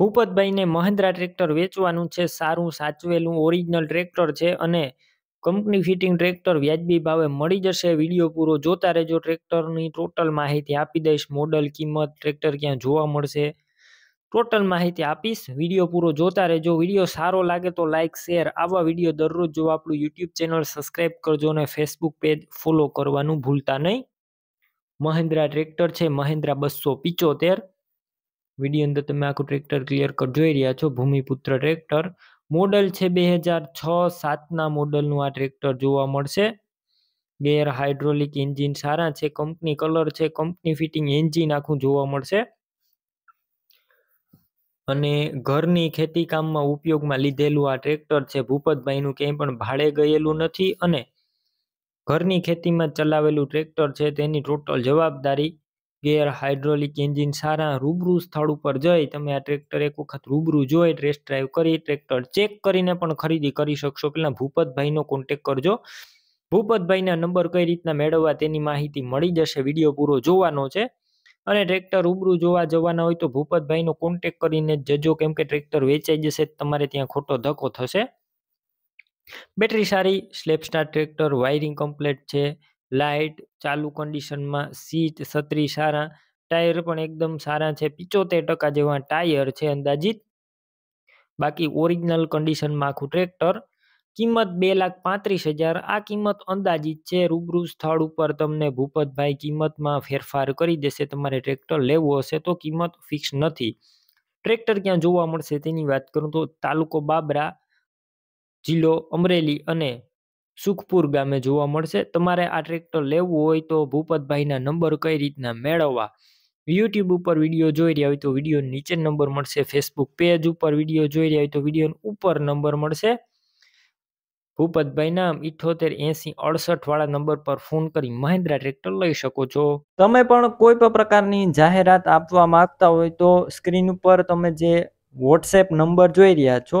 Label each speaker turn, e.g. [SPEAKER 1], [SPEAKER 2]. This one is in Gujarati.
[SPEAKER 1] ભૂપતભાઈને મહિન્દ્રા ટ્રેક્ટર વેચવાનું છે સારું સાચવેલું ઓરિજિનલ ટ્રેક્ટર છે અને કંપની ફિટિંગ ટ્રેક્ટર વ્યાજબી ભાવે મળી જશે વિડીયો પૂરો જોતા રહેજો ટ્રેક્ટરની ટોટલ માહિતી આપી દઈશ મોડલ કિંમત ટ્રેક્ટર ક્યાં જોવા મળશે ટોટલ માહિતી આપીશ વિડીયો પૂરો જોતા રહેજો વિડીયો સારો લાગે તો લાઇક શેર આવા વિડીયો દરરોજ જો આપણું યુટ્યુબ ચેનલ સબસ્ક્રાઈબ કરજો અને ફેસબુક પેજ ફોલો કરવાનું ભૂલતા નહીં મહિન્દ્રા ટ્રેક્ટર છે મહિન્દ્રા બસો પિચોતેર વિડીયો અંદર તમે આખું ટ્રેક્ટર ક્લિયર કટ જોઈ રહ્યા છો ભૂમિપુત્ર ટ્રેક્ટર મોડલ છે બે હજાર છ સાતના મોડલનું આ ટ્રેક્ટર જોવા મળશે ગેર હાઇડ્રોલિક એન્જિન સારા છે કંપની કલર છે કંપની ફિટિંગ એન્જિન આખું જોવા મળશે અને ઘરની ખેતીકામમાં ઉપયોગમાં લીધેલું આ ટ્રેક્ટર છે ભૂપતભાઈનું ક્યાંય પણ ભાડે ગયેલું નથી અને ઘરની ખેતીમાં ચલાવેલું ટ્રેક્ટર છે તેની ટોટલ જવાબદારી ગેર હાઇડ્રોલિક એન્જિન સારા રૂબરૂ સ્થળ ઉપર જઈ તમે આ ટ્રેક્ટર એક વખત રૂબરૂ જોઈ ટ્રેસ ડ્રાઈવ કરી ટ્રેક્ટર ચેક કરીને પણ ખરીદી કરી શકશો પહેલાં ભૂપતભાઈનો કોન્ટેક કરજો ભૂપતભાઈના નંબર કઈ રીતના મેળવવા તેની માહિતી મળી જશે વિડીયો પૂરો જોવાનો છે અને ટ્રેક્ટર રૂબરૂ જોવા જવાના હોય તો ભૂપતભાઈનો કોન્ટેક કરીને જ જજો કેમ કે ટ્રેક્ટર વેચાઈ જશે તમારે ત્યાં ખોટો ધક્કો થશે બેટરી સારી સ્લેપસ્ટાર ટ્રેક્ટર વાયરિંગ કમ્પ્લેટ છે લાઇટ ચાલુ કન્ડિશનમાં સીટ છત્રી સારા ટાયર પણ એકદમ સારા છે પિચોતેર ટકા જેવા ટાયર છે અંદાજિત બાકી ઓરિજિનલ કન્ડિશનમાં આખું ટ્રેક્ટર કિંમત બે લાખ પાંત્રીસ હજાર આ કિંમત અંદાજિત છે રૂબરૂ સ્થળ ઉપર તમને ભૂપતભાઈ કિંમતમાં ફેરફાર કરી દેશે તમારે ટ્રેક્ટર લેવું હશે તો કિંમત ફિક્સ નથી ટ્રેક્ટર ક્યાં જોવા મળશે તેની વાત કરું તો તાલુકો બાબરા જિલ્લો અમરેલી અને સુખપુર ગામે જોવા મળશે તમારે આ ટ્રેક્ટર લેવું હોય તો ભૂપતભાઈના નંબર કઈ રીતના મેળવવા યુટ્યુબ ઉપર વિડીયો જોઈ રહ્યા હોય તો વિડીયો નીચે નંબર મળશે ફેસબુક પેજ ઉપર વિડીયો જોઈ રહ્યા હોય તો વિડીયો ઉપર નંબર મળશે ભૂપતભાઈના ઇઠોતેર એસી અડસઠ વાળા નંબર પર ફોન કરી મહિન્દ્રા ટ્રેક્ટર લઈ શકો છો તમે પણ કોઈ પણ પ્રકારની જાહેરાત આપવા માંગતા હોય તો સ્ક્રીન ઉપર તમે જે વોટ્સએપ નંબર જોઈ રહ્યા છો